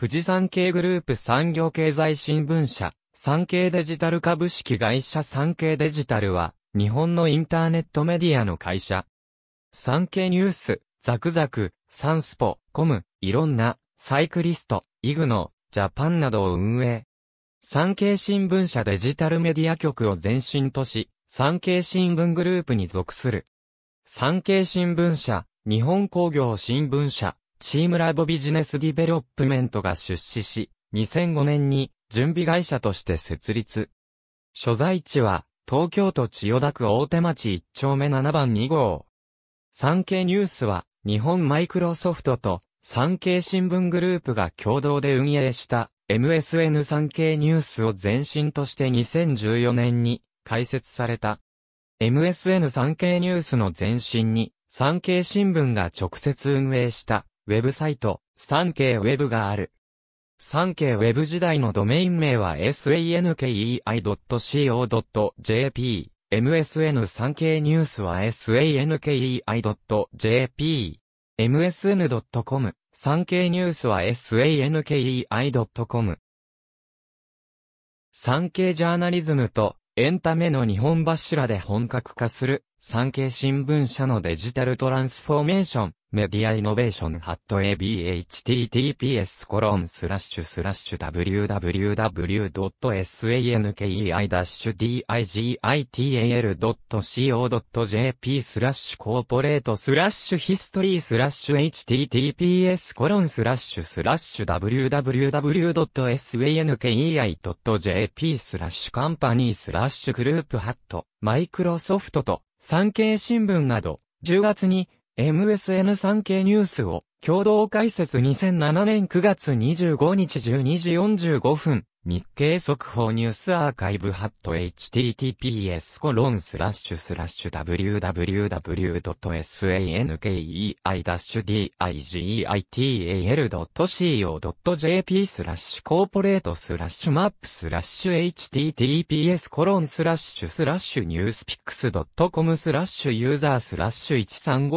富士山系グループ産業経済新聞社、産経デジタル株式会社産経デジタルは、日本のインターネットメディアの会社。産経ニュース、ザクザク、サンスポ、コム、いろんな、サイクリスト、イグノ、ジャパンなどを運営。産経新聞社デジタルメディア局を前身とし、産経新聞グループに属する。産経新聞社、日本工業新聞社、チームラボビジネスディベロップメントが出資し、2005年に準備会社として設立。所在地は、東京都千代田区大手町1丁目7番2号。産経ニュースは、日本マイクロソフトと産経新聞グループが共同で運営した MSN 産経ニュースを前身として2014年に開設された。MSN 産経ニュースの前身に産経新聞が直接運営したウェブサイト、産経ウェブがある。産経ウェブ時代のドメイン名は sankei.co.jp。MSN 産経ニュースは sankei.jp。msn.com。産経ニュースは sankei.com。産経ジャーナリズムとエンタメの日本柱で本格化する産経新聞社のデジタルトランスフォーメーション、メディアイノベーションハット abhttps コロンスラッシュスラッシュ www.sankei-digital.co.jp スラッシュコーポレートスラッシュヒストリースラッシュ https コロンスラッシュスラッシュ www.sankei.jp スラッシュカンパニースラッシュグループハットマイクロソフトと産経新聞など、10月に MSN 産経ニュースを共同解説2007年9月25日12時45分日経速報ニュースアーカイブハット https コロンスラッシュスラッシュ www.sankei-digital.co.jp スラッシュコーポレートスラッシュマップスラッシュ https コロンスラッシュスラッシュニュースピックス .com スラッシュユーザースラッシュ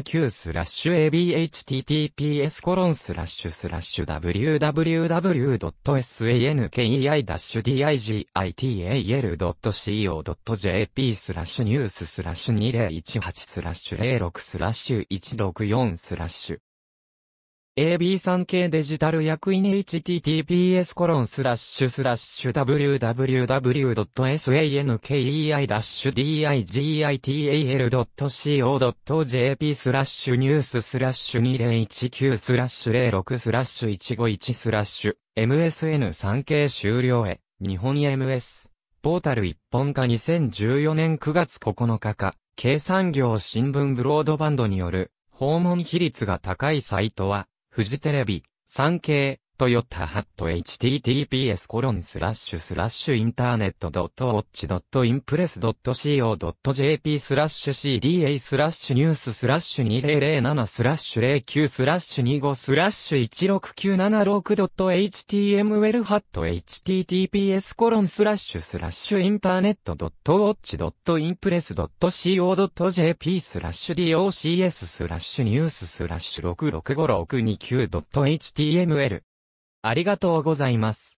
13500179スラッシュ abhttps コロンスラッシュスラッシュ www.sankei jnkei-digital.co.jp スラッシュニューススラッシュ2018スラッシュ06スラッシュ164スラッシュ AB3 k デジタル役員 https コロンスラッシュスラッシュ www.sankei-digital.co.jp スラッシュニューススラッシュ2019スラッシュ06スラッシュ151スラッシュ MSN3 k 終了へ日本 MS ポータル一本化2014年9月9日か経産業新聞ブロードバンドによる訪問比率が高いサイトはフジテレビ、産経、トヨタハット h t t p s コロンスラッシュスラッシュインターネット .watch.impress.co.jp スラッシュ cda スラッシュニューススラッシュ2007スラッシュ09スラッシュ25スラッシュ 16976.html ハット https コロンスラッシュスラッシュインターネット .watch.impress.co.jp スラッシュ docs スラッシュニューススラッシュ 66569.html ありがとうございます。